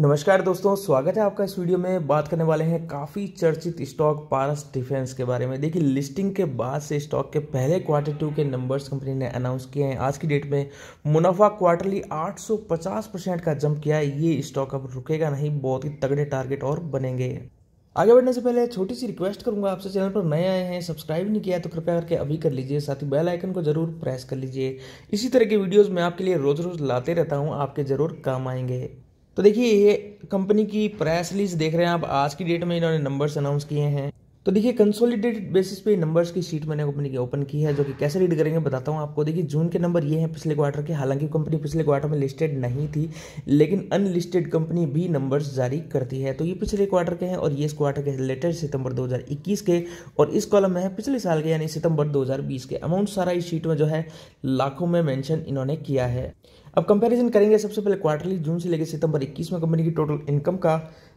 नमस्कार दोस्तों स्वागत है आपका इस वीडियो में बात करने वाले हैं काफ़ी चर्चित स्टॉक पारस डिफेंस के बारे में देखिए लिस्टिंग के बाद से स्टॉक के पहले क्वार्टर टू के नंबर्स कंपनी ने अनाउंस किए हैं आज की डेट में मुनाफा क्वार्टरली 850 परसेंट का जंप किया है ये स्टॉक अब रुकेगा नहीं बहुत ही तगड़े टारगेट और बनेंगे आगे बढ़ने से पहले छोटी सी रिक्वेस्ट करूंगा आपसे चैनल पर नए आए हैं सब्सक्राइब नहीं किया तो कृपया करके अभी कर लीजिए साथ ही बेल आइकन को जरूर प्रेस कर लीजिए इसी तरह के वीडियोस मैं आपके लिए रोज रोज लाते रहता हूं आपके जरूर काम आएंगे तो देखिए ये कंपनी की प्राइस लिस्ट देख रहे हैं आप आज की डेट में इन्होंने नंबर्स अनाउंस किए हैं तो देखिए कंसोलिडेटेड बेसिस पे नंबर्स की शीट मैंने कंपनी की ओपन की है जो कि कैसे रीड करेंगे बताता हूँ आपको देखिए जून के नंबर ये हैं पिछले क्वार्टर के हालांकि कंपनी पिछले क्वार्टर में लिस्टेड नहीं थी लेकिन अनलिस्टेड कंपनी भी नंबर्स जारी करती है तो ये पिछले क्वार्टर के हैं और ये इस क्वार्टर के लेटेस्ट सितंबर दो के और इस कॉलम में है पिछले साल के यानी सितंबर दो के अमाउंट सारा इस शीट में जो है लाखों में मैंशन इन्होंने किया है अब कंपैरिजन करेंगे सबसे पहले क्वार्टरली जून से लेकर सितंबर 21 में कंपनी की टोटल इनकम का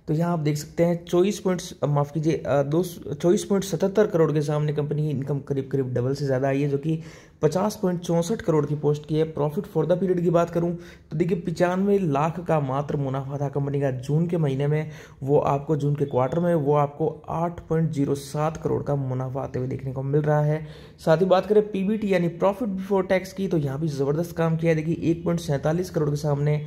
तो यहाँ आप देख सकते हैं चौबीस पॉइंट माफ़ कीजिए दो चौबीस पॉइंट सतहत्तर करोड़ के सामने कंपनी की इनकम करीब करीब डबल से ज़्यादा आई है जो कि पचास पॉइंट चौंसठ करोड़ की पोस्ट की है प्रॉफिट फॉर द पीरियड की बात करूँ तो देखिए पचानवे लाख का मात्र मुनाफा था कंपनी का जून के महीने में वो आपको जून के क्वार्टर में वो आपको आठ पॉइंट जीरो सात करोड़ का मुनाफा आते हुए देखने को मिल रहा है साथ ही बात करें पी यानी प्रॉफिट बिफोर टैक्स की तो यहाँ भी ज़बरदस्त काम किया है देखिए एक पॉइंट सैंतालीस करोड़ के सामने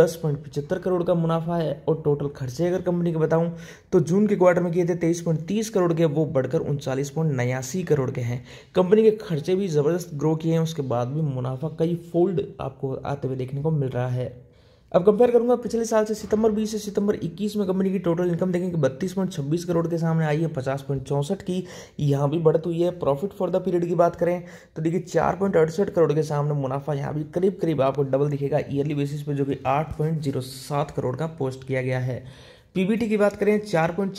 दस पॉइंट करोड़ का मुनाफा है और टोटल खर्चे अगर कंपनी के बताऊं तो जून के क्वार्टर में किए थे तेईस पॉइंट तीस करोड़ के वो बढ़कर उनचालीस पॉइंट नयासी करोड़ के हैं कंपनी के खर्चे भी ज़बरदस्त ग्रो किए हैं उसके बाद भी मुनाफा कई फोल्ड आपको आते हुए देखने को मिल रहा है अब कंपेयर करूंगा पिछले साल से सितंबर 20 से सितंबर 21 में कंपनी की टोटल इनकम देखें कि बत्तीस पॉइंट छब्बीस करोड़ के सामने आई है पचास पॉइंट चौंसठ की यहाँ भी बढ़त हुई है प्रॉफिट फॉर द पीरियड की बात करें तो देखिए चार पॉइंट अड़सठ करोड़ के सामने मुनाफा यहाँ भी करीब करीब आपको डबल दिखेगा ईयरली बेसिस पर जो कि आठ करोड़ का पोस्ट किया गया है पीबीटी की बात करें चार पॉइंट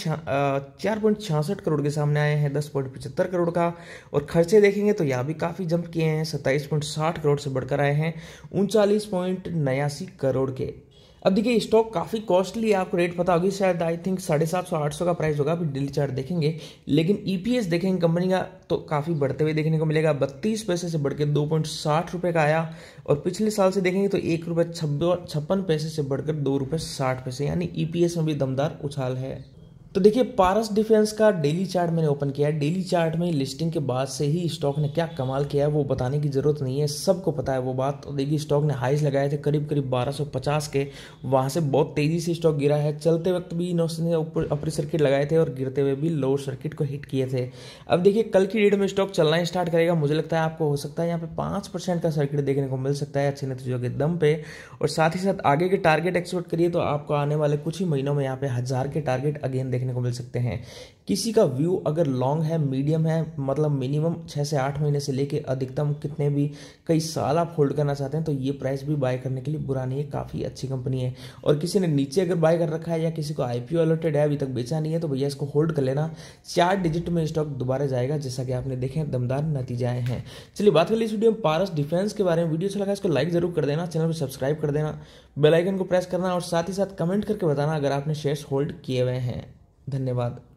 चार पॉइंट छियासठ करोड़ के सामने आए हैं दस पॉइंट पचहत्तर करोड़ का और खर्चे देखेंगे तो यहाँ भी काफ़ी जंप किए हैं सत्ताईस पॉइंट साठ करोड़ से बढ़कर आए हैं उनचालीस पॉइंट नयासी करोड़ के अब देखिए स्टॉक काफ़ी कॉस्टली है आपको रेट पता होगी शायद आई थिंक साढ़े सात सौ आठ सौ का प्राइस होगा अभी डेली चार्ट देखेंगे लेकिन ईपीएस e देखेंगे कंपनी का तो काफ़ी बढ़ते हुए देखने को मिलेगा बत्तीस पैसे से बढ़कर दो पॉइंट साठ रुपये का आया और पिछले साल से देखेंगे तो एक रुपये छप्पन पैसे से बढ़कर दो रुपये साठ पैसे यानी ईपीएस e में भी दमदार उछाल है तो देखिए पारस डिफेंस का डेली चार्ट मैंने ओपन किया है डेली चार्ट में लिस्टिंग के बाद से ही स्टॉक ने क्या कमाल किया है वो बताने की ज़रूरत नहीं है सबको पता है वो बात और देखिए स्टॉक ने हाइज लगाए थे करीब करीब 1250 के वहाँ से बहुत तेज़ी से स्टॉक गिरा है चलते वक्त भी इन्होंने ने अपर सर्किट लगाए थे और गिरते हुए भी लोअर सर्किट को हिट किए थे अब देखिए कल की डेट में स्टॉक चलना स्टार्ट करेगा मुझे लगता है आपको हो सकता है यहाँ पर पाँच परसेंट का सर्किट देखने को मिल सकता है अच्छे नतीजों के दम पे और साथ ही साथ आगे के टारगेट एक्सपोर्ट करिए तो आपको आने वाले कुछ ही महीनों में यहाँ पे हज़ार के टारगेट अगेन देखने देखने को मिल सकते हैं किसी का व्यू अगर लॉन्ग है मीडियम है मतलब मिनिमम छः से आठ महीने से लेके अधिकतम कितने भी कई साल आप होल्ड करना चाहते हैं तो ये प्राइस भी बाय करने के लिए बुरा नहीं है काफ़ी अच्छी कंपनी है और किसी ने नीचे अगर बाय कर रखा है या किसी को आई पी अलॉटेड है अभी तक बेचा नहीं है तो भैया इसको होल्ड कर लेना चार डिजिट में स्टॉक दोबारा जाएगा जैसा कि आपने देखे दमदार नतीजाएँ हैं चलिए बात कर ली इस वीडियो में पारस डिफेंस के बारे में वीडियो अच्छा लगा इसको लाइक जरूर कर देना चैनल को सब्सक्राइब कर देना बेलाइकन को प्रेस करना और साथ ही साथ कमेंट करके बताना अगर आपने शेयर्स होल्ड किए हुए हैं धन्यवाद